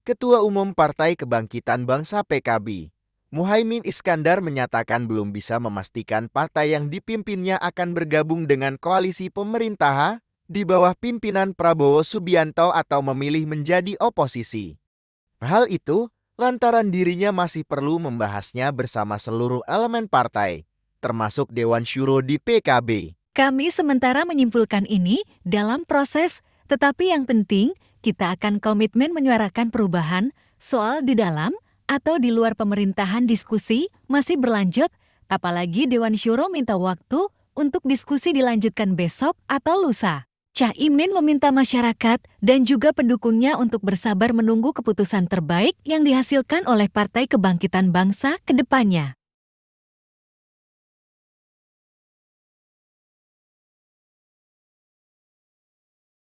Ketua Umum Partai Kebangkitan Bangsa PKB, Muhaimin Iskandar menyatakan belum bisa memastikan partai yang dipimpinnya akan bergabung dengan koalisi pemerintah di bawah pimpinan Prabowo Subianto atau memilih menjadi oposisi. Hal itu lantaran dirinya masih perlu membahasnya bersama seluruh elemen partai, termasuk Dewan Syuro di PKB. Kami sementara menyimpulkan ini dalam proses, tetapi yang penting – kita akan komitmen menyuarakan perubahan, soal di dalam atau di luar pemerintahan diskusi masih berlanjut, apalagi Dewan Syuro minta waktu untuk diskusi dilanjutkan besok atau lusa. Cah Imin meminta masyarakat dan juga pendukungnya untuk bersabar menunggu keputusan terbaik yang dihasilkan oleh Partai Kebangkitan Bangsa ke depannya.